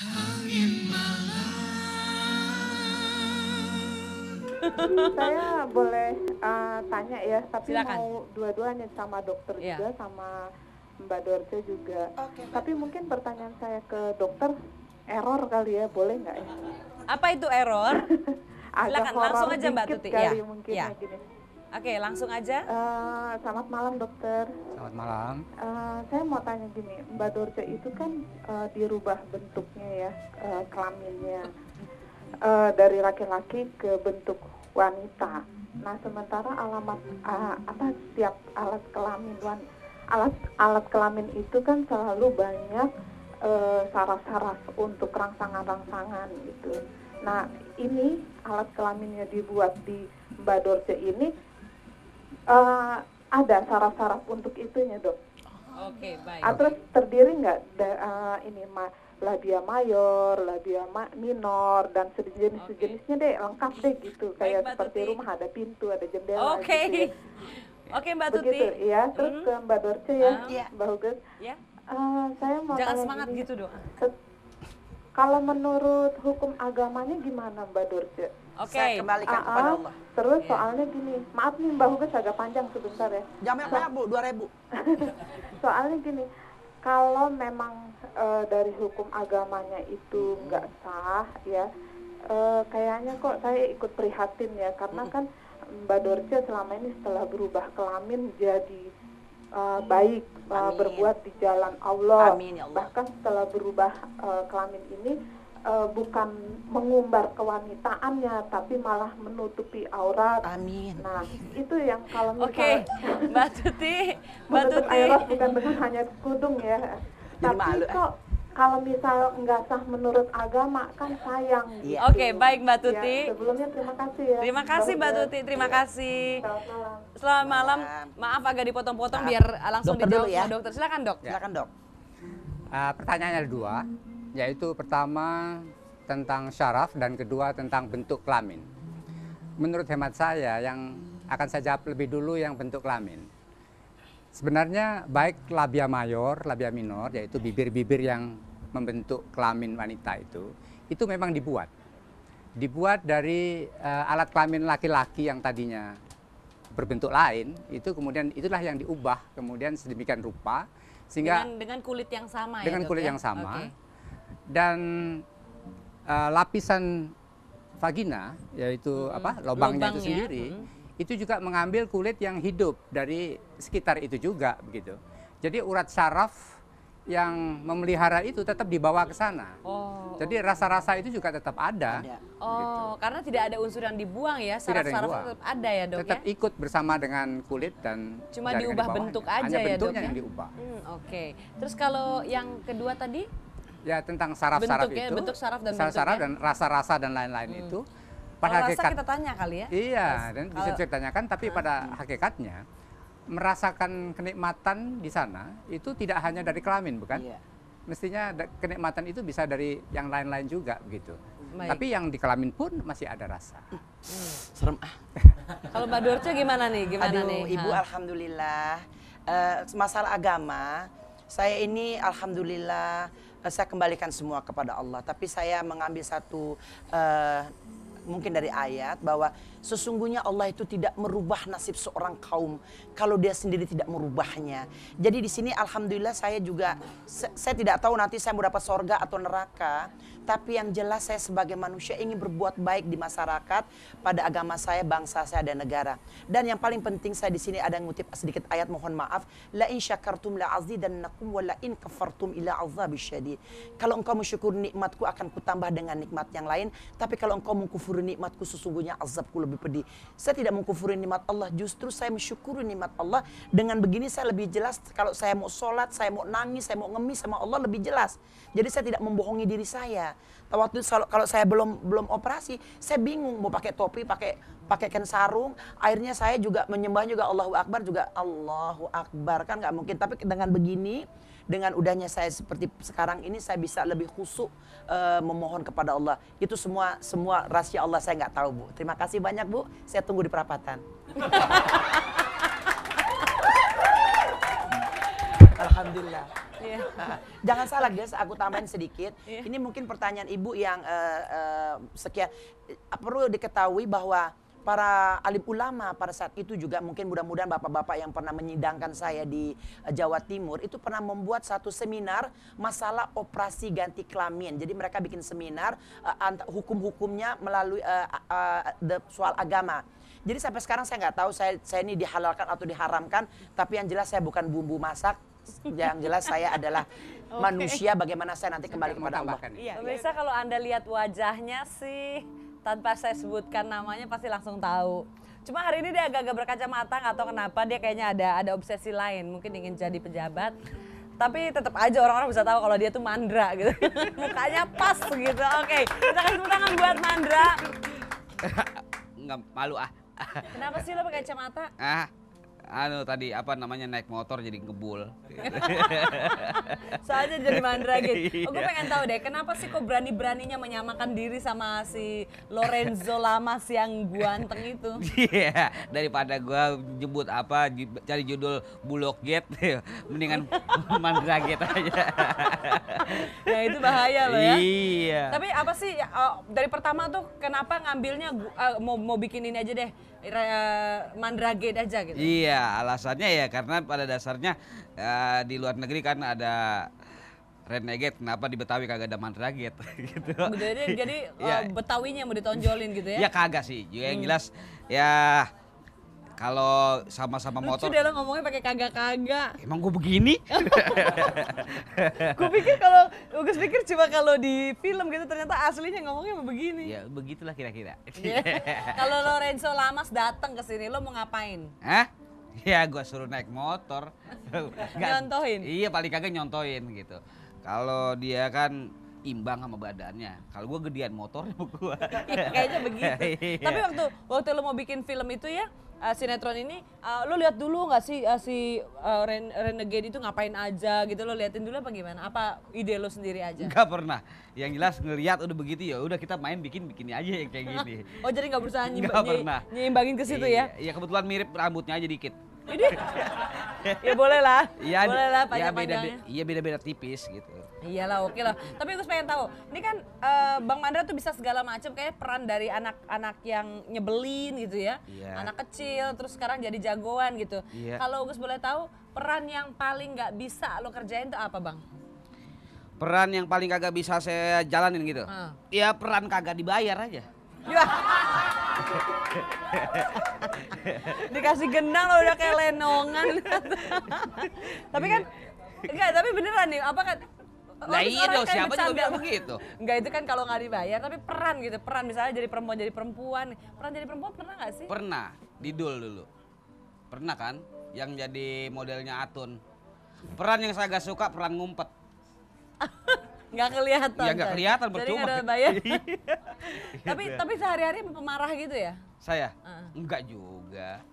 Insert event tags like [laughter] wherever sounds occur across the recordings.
Hmm, saya boleh uh, tanya ya, tapi Silakan. mau dua-duanya sama dokter yeah. juga sama Mbak Dorce juga. Okay, Mbak. tapi mungkin pertanyaan saya ke dokter error kali ya, boleh nggak Apa itu error? [laughs] Silakan langsung aja Mbak Tuti. Ya. Mungkin iya. ya. Gini Oke, langsung aja. Uh, selamat malam, dokter. Selamat malam. Uh, saya mau tanya gini, Mbak Dorce itu kan uh, dirubah bentuknya ya, uh, kelaminnya uh, dari laki-laki ke bentuk wanita. Nah, sementara alamat uh, apa setiap alat kelamin wan, alat alat kelamin itu kan selalu banyak saraf saraf-saraf untuk rangsangan-rangsangan gitu. Nah, ini alat kelaminnya dibuat di Mbak Dorce ini uh, ada saraf-saraf untuk itunya dok. Oke okay, baik. Ah, terus terdiri nggak uh, ini ma labia mayor, labia ma minor dan sejenis-sejenisnya deh lengkap deh gitu kayak baik, seperti rumah ada pintu ada jendela. Oke. Okay. Gitu. Oke ya. Mbak Tuti. Begitu ya. Terus mm. ke Mbak Dorce ya, uh, Mbak Hugus. Yeah. Iya. Uh, saya mau Jangan tanya semangat ini. gitu dong. Kalau menurut hukum agamanya gimana Mbak Dorce? okay. saya kembalikan uh, kepada ah. Allah. Terus yeah. soalnya gini, maaf nih Mbak Hugas agak panjang sebentar ya. Jamnya so, Bu, ribu. [laughs] soalnya gini, kalau memang e, dari hukum agamanya itu hmm. nggak hmm. sah ya, e, kayaknya kok saya ikut prihatin ya karena hmm. kan Mbak Dorce selama ini setelah berubah kelamin jadi uh, baik uh, berbuat di jalan Allah. Amin, ya Allah. Bahkan setelah berubah uh, kelamin ini uh, bukan mengumbar kewanitaannya tapi malah menutupi aurat. Amin. Nah, itu yang kalau misalnya Oke, okay. Mbak Tuti, [laughs] Mbak Tuti. aurat bukan benar hanya kudung ya. Jadi tapi malu. kok kalau misal nggak sah menurut agama kan sayang. Gitu. Oke, okay, baik Mbak ya, Tuti. Ya, sebelumnya terima kasih ya. Terima kasih Mbak Tuti, terima ya. kasih. Selamat malam. Selamat malam. Maaf agak dipotong-potong biar langsung dijawab ya. dokter. Silakan, Dok. Silakan, Dok. Uh, pertanyaannya ada dua yaitu pertama tentang syaraf dan kedua tentang bentuk kelamin. Menurut hemat saya yang akan saya jawab lebih dulu yang bentuk kelamin. Sebenarnya baik labia mayor, labia minor, yaitu bibir-bibir yang membentuk kelamin wanita itu, itu memang dibuat. Dibuat dari uh, alat kelamin laki-laki yang tadinya berbentuk lain, itu kemudian itulah yang diubah kemudian sedemikian rupa sehingga dengan, dengan kulit yang sama ya, dengan ya, kulit ya? yang sama. Okay dan uh, lapisan vagina yaitu hmm. apa lobangnya, itu sendiri hmm. itu juga mengambil kulit yang hidup dari sekitar itu juga begitu. Jadi urat saraf yang memelihara itu tetap dibawa ke sana. Oh. Jadi oh. rasa-rasa itu juga tetap ada. ada. Oh, gitu. karena tidak ada unsur yang dibuang ya, saraf-saraf tetap ada ya, Dok Tetap ya? ikut bersama dengan kulit dan Cuma diubah bentuk aja Hanya ya, Dok. Ya? yang ya? diubah. Hmm, oke. Okay. Terus kalau yang kedua tadi ya tentang saraf-saraf ya, itu. bentuk saraf dan saraf-saraf dan rasa-rasa dan lain-lain hmm. itu. Pada kalau hakikat, rasa kita tanya kali ya. Iya, dan bisa ditanyakan tapi hmm, pada hmm. hakikatnya merasakan kenikmatan di sana itu tidak hanya dari kelamin, bukan? Iya. Mestinya kenikmatan itu bisa dari yang lain-lain juga begitu. Baik. Tapi yang di kelamin pun masih ada rasa. Hmm. [laughs] Serem ah. [laughs] Kalau Mbak Dorce gimana nih? Gimana Aduh, nih? Ibu ha? alhamdulillah. Uh, masalah agama, saya ini alhamdulillah Eh, saya kembalikan semua kepada Allah tapi saya mengambil satu uh, mungkin dari ayat bahwa Sesungguhnya Allah itu tidak merubah nasib seorang kaum kalau dia sendiri tidak merubahnya. Jadi di sini alhamdulillah saya juga saya tidak tahu nanti saya mau dapat sorga atau neraka, tapi yang jelas saya sebagai manusia ingin berbuat baik di masyarakat, pada agama saya, bangsa saya dan negara. Dan yang paling penting saya di sini ada ngutip sedikit ayat mohon maaf, la in syakartum la azidannakum wa la in kafartum ila syadid. Kalau engkau mensyukuri nikmatku akan kutambah dengan nikmat yang lain, tapi kalau engkau mengkufuri nikmatku sesungguhnya azabku lebih lebih pedih. Saya tidak mengkufuri nikmat Allah, justru saya mensyukuri nikmat Allah. Dengan begini saya lebih jelas kalau saya mau sholat, saya mau nangis, saya mau ngemis sama Allah lebih jelas. Jadi saya tidak membohongi diri saya. Waktu kalau saya belum belum operasi, saya bingung mau pakai topi, pakai pakaikan sarung. Akhirnya saya juga menyembah juga Allahu Akbar juga Allahu Akbar kan nggak mungkin. Tapi dengan begini dengan udahnya saya seperti sekarang ini saya bisa lebih khusuk uh, eh, memohon kepada Allah. Itu semua semua rahasia Allah saya nggak tahu Bu. Terima kasih banyak Bu. Saya tunggu di perapatan. [laughs] Alhamdulillah. Yeah. [laughs] jangan salah guys, aku tambahin sedikit. Yeah. Ini mungkin pertanyaan ibu yang uh, uh, sekian perlu diketahui bahwa para alim ulama pada saat itu juga mungkin mudah-mudahan bapak-bapak yang pernah menyidangkan saya di eh, Jawa Timur itu pernah membuat satu seminar masalah operasi ganti kelamin. Jadi mereka bikin seminar uh, hukum-hukumnya melalui uh, uh, the, soal agama. Jadi sampai sekarang saya nggak tahu saya saya ini dihalalkan atau diharamkan, tapi yang jelas saya bukan bumbu masak, yang jelas saya adalah [laughs] manusia bagaimana saya nanti kembali kepada Allah. Iya, iya. Pemirsa kalau Anda lihat wajahnya sih tanpa saya sebutkan namanya pasti langsung tahu. Cuma hari ini dia agak-agak berkacamata nggak tahu kenapa dia kayaknya ada ada obsesi lain, mungkin ingin jadi pejabat. Tapi tetap aja orang-orang bisa tahu kalau dia tuh Mandra gitu. [laughs] Mukanya pas gitu. Oke, okay. kita kasih tangan buat Mandra. [laughs] Nggak malu ah. Kenapa sih lo pakai kacamata? Ah, anu tadi apa namanya naik motor jadi ngebul. [laughs] Soalnya jadi mandragit. [laughs] Iya. Oh, gue pengen tahu deh kenapa sih kok berani-beraninya menyamakan diri sama si Lorenzo Lamas yang guanteng itu? [laughs] Iya, daripada gue jebut apa cari judul Bulog get mendingan mandragit aja. nah, itu bahaya loh ya. Iya. Tapi apa sih ya, oh, dari pertama tuh kenapa ngambilnya eh, mau mau bikin ini aja deh Eh, mandrage aja gitu. Iya, alasannya ya karena pada dasarnya uh, di luar negeri kan ada renegade kenapa di Betawi kagak ada mandraget [laughs] gitu. Jadi jadi ya. Betawinya mau ditonjolin gitu ya. Ya kagak sih. Juga yang hmm. jelas ya kalau sama-sama motor. Lucu deh lo ngomongnya pakai kagak-kagak. Emang gue begini? gue pikir kalau gue pikir cuma kalau di film gitu ternyata aslinya ngomongnya begini. Ya begitulah kira-kira. Iya. kalau Lorenzo Lamas datang ke sini lo mau ngapain? Hah? Ya gue suruh naik motor. [laughs] Gak, nyontohin? Iya paling kagak nyontohin gitu. Kalau dia kan imbang sama badannya. Kalau gue gedean motornya [laughs] gue. kayaknya begitu. [laughs] Iya. Tapi waktu waktu lo mau bikin film itu ya uh, sinetron ini uh, eh, lo lihat dulu nggak sih uh, si uh, Ren Renegade itu ngapain aja gitu lo liatin dulu apa gimana? Apa ide lo sendiri aja? Gak pernah. Yang jelas ngeliat udah begitu ya udah kita main bikin bikin aja ya kayak [laughs] gini. oh jadi nggak berusaha nyimbangin nyimbangin ke situ ya? Iya, iya kebetulan mirip rambutnya aja dikit. Jadi ya boleh lah. Iya, boleh lah ya beda, be, Iya beda-beda tipis gitu. Iyalah oke okay lah. Tapi gue pengen tahu, ini kan uh, Bang Mandra tuh bisa segala macam kayak peran dari anak-anak yang nyebelin gitu ya. ya. Anak kecil terus sekarang jadi jagoan gitu. Ya. Kalau Gus boleh tahu peran yang paling nggak bisa lo kerjain tuh apa, Bang? Peran yang paling kagak bisa saya jalanin gitu. Hmm. Ya peran kagak dibayar aja. Ya. Dikasih gendang lo udah kayak lenongan. tapi kan enggak, tapi beneran nih, apa kan Nah iya dong, siapa juga bilang begitu. Enggak itu kan kalau nggak dibayar, tapi peran gitu. Peran misalnya jadi perempuan jadi perempuan. Peran jadi perempuan pernah nggak sih? Pernah, didul dulu. Pernah kan? Yang jadi modelnya Atun. Peran yang saya gak suka peran ngumpet. [laughs] nggak kelihatan. Iya nggak kelihatan Jadi ada bayar. [laughs] Iya. tapi iya. tapi sehari-hari pemarah gitu ya? Saya? Uh. Enggak juga. [laughs]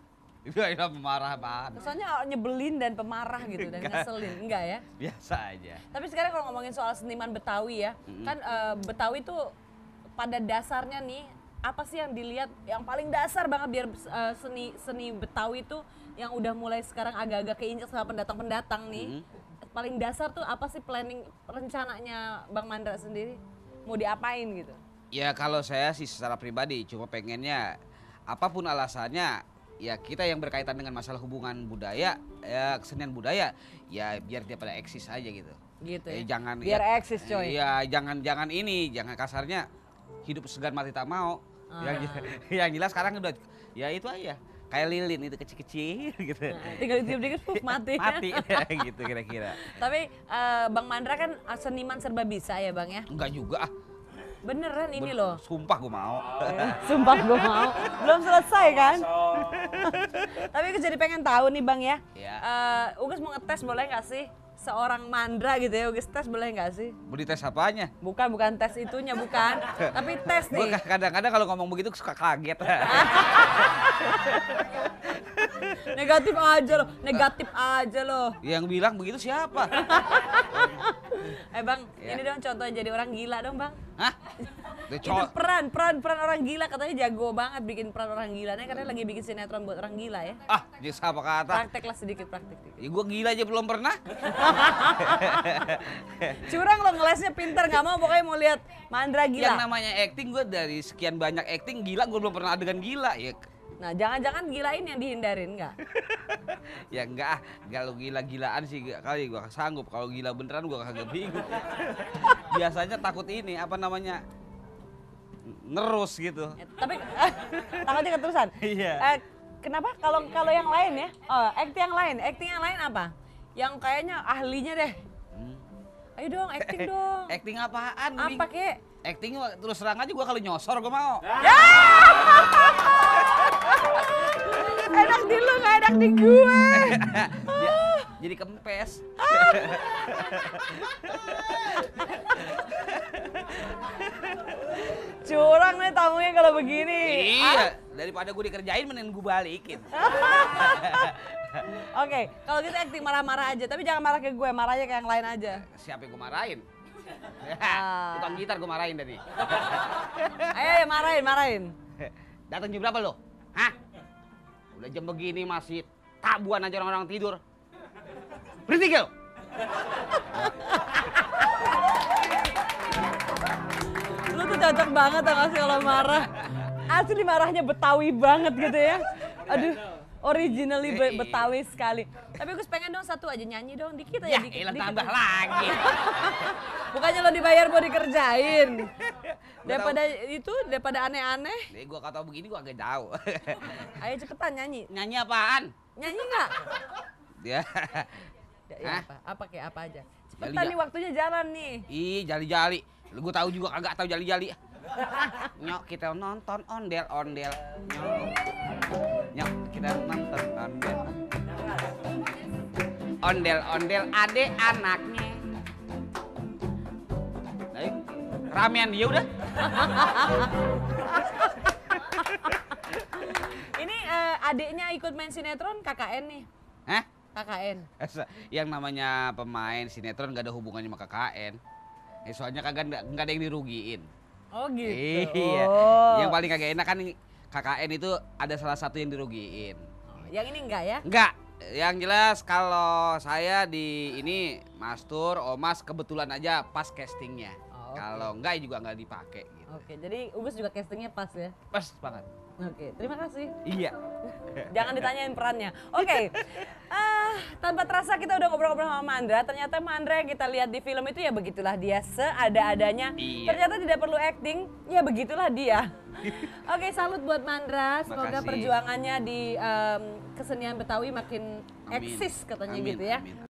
Itu ya, iya, pemarah banget. Soalnya nyebelin dan pemarah gitu dan enggak. ngeselin, enggak ya? Biasa aja. Tapi sekarang kalau ngomongin soal seniman Betawi ya, kan eh, Betawi itu pada dasarnya nih apa sih yang dilihat yang paling dasar banget biar uh, seni seni Betawi itu yang udah mulai sekarang agak-agak keinjak sama pendatang-pendatang nih. Mm-hmm paling dasar tuh apa sih planning rencananya Bang Mandra sendiri? Mau diapain gitu? Ya kalau saya sih secara pribadi cuma pengennya apapun alasannya ya kita yang berkaitan dengan masalah hubungan budaya ya kesenian budaya ya biar dia pada eksis aja gitu gitu eh, ya. Eh, jangan biar ya, eksis coy. Ya jangan jangan ini, jangan kasarnya hidup segan mati tak mau. Ah. Yang, [laughs] yang jelas sekarang udah ya itu aja kayak lilin itu kecil-kecil [laughs] gitu. Nah, tinggal ditiup-dikit puf mati. [laughs] mati ya, gitu kira-kira. Tapi uh, Bang Mandra kan eh, seniman serba bisa ya Bang ya? Enggak juga ah. Beneran ini loh. Sumpah gue mau. Eh, sumpah gue mau. Belum selesai kan? [laughs] Tapi kejadi jadi pengen tahu nih Bang ya. ya. Uh, Ugas mau ngetes boleh gak sih? seorang mandra gitu ya, Ugis tes boleh nggak sih? Mau tes apanya? Bukan, bukan tes itunya, bukan. [laughs] Tapi tes nih. kadang-kadang kalau ngomong begitu suka kaget. [laughs] negatif aja loh, negatif aja loh. Yang bilang begitu siapa? [laughs] eh bang, ya. ini dong contoh jadi orang gila dong bang. Hah? itu peran, peran, peran orang gila katanya jago banget bikin peran orang gila. Nah, katanya lagi bikin sinetron buat orang gila ya. Ah, jadi siapa kata? Prakteklah sedikit, praktek. Ya gue gila aja belum pernah. [laughs] Curang lo ngelesnya pinter, nggak mau pokoknya mau lihat Mandra gila. Yang namanya acting gue dari sekian banyak acting gila gue belum pernah adegan gila ya. Nah, jangan-jangan gilain yang dihindarin nggak? [laughs] ya enggak, ah. lo gila-gilaan sih kali gua sanggup. Kalau gila beneran gua kagak bingung. [laughs] Biasanya takut ini apa namanya? nerus gitu. Eh, tapi eh, takutnya keterusan. Iya. Eh, kenapa kalau kalau yang lain ya? Oh, acting yang lain. Acting yang lain apa? Yang kayaknya ahlinya deh. Hmm. Ayo dong, acting eh, dong. acting apaan? Apa kek? Acting terus terang aja gue kalau nyosor gue mau. [laughs] Ya! enak di lu, gak enak di gue. [laughs] jadi kempes curang nih tamunya kalau begini iya ah. daripada gue dikerjain mending gue balikin [laughs] Oke, okay, kalau gitu acting marah-marah aja, tapi jangan marah ke gue, marahnya ke yang lain aja. Siapa yang gue marahin? Ah. Tukang gitar gue marahin tadi. ayo, [laughs] ayo eh, marahin, marahin. Datang jam berapa lo? Hah? Udah jam begini masih tabuan aja orang-orang tidur berhenti kau. Lu tuh cocok banget tau gak sih kalau marah. Asli marahnya Betawi banget gitu ya. Aduh, originally be iya. Betawi sekali. Tapi gue pengen dong satu aja nyanyi dong dikit aja. Ya dikit, ilang dikit. tambah lagi. [laughs] Bukannya lo dibayar mau dikerjain. Daripada itu, daripada aneh-aneh. Eh, gue kata begini gue agak jauh. Ayo cepetan nyanyi. Nyanyi apaan? Nyanyi nggak? Ya, Ya, apa? apa kayak apa aja? Cepetan jali, nih waktunya jalan nih. Ih, jali-jali. Lu gue tahu juga kagak tahu jali-jali. Nyok kita nonton ondel ondel. Nyok. Nyok kita nonton ondel. Ondel ondel ade anaknya. Baik. Ramean dia udah. [laughs] Ini uh, adiknya ikut main sinetron KKN nih. KKN. Eh, yang namanya pemain sinetron gak ada hubungannya sama KKN. Eh, soalnya kagak nggak ada yang dirugiin. Oh gitu. Iya. Oh. Yang paling kagak enak kan KKN itu ada salah satu yang dirugiin. Yang ini enggak ya? Enggak. Yang jelas kalau saya di ini Mastur, Omas kebetulan aja pas castingnya. Oh, okay. Kalau enggak ya juga enggak dipakai. Gitu. Oke, okay, jadi Ubus juga castingnya pas ya? Pas banget. Oke, terima kasih. Iya. [laughs] Jangan ditanyain perannya. Oke, okay. uh, tanpa terasa kita udah ngobrol-ngobrol sama Mandra. Ternyata Mandra yang kita lihat di film itu ya begitulah dia seada-adanya. Iya. Ternyata tidak perlu acting, ya begitulah dia. [laughs] Oke, okay, salut buat Mandra. Semoga Makasih. perjuangannya di um, kesenian Betawi makin eksis katanya amin, gitu ya. amin.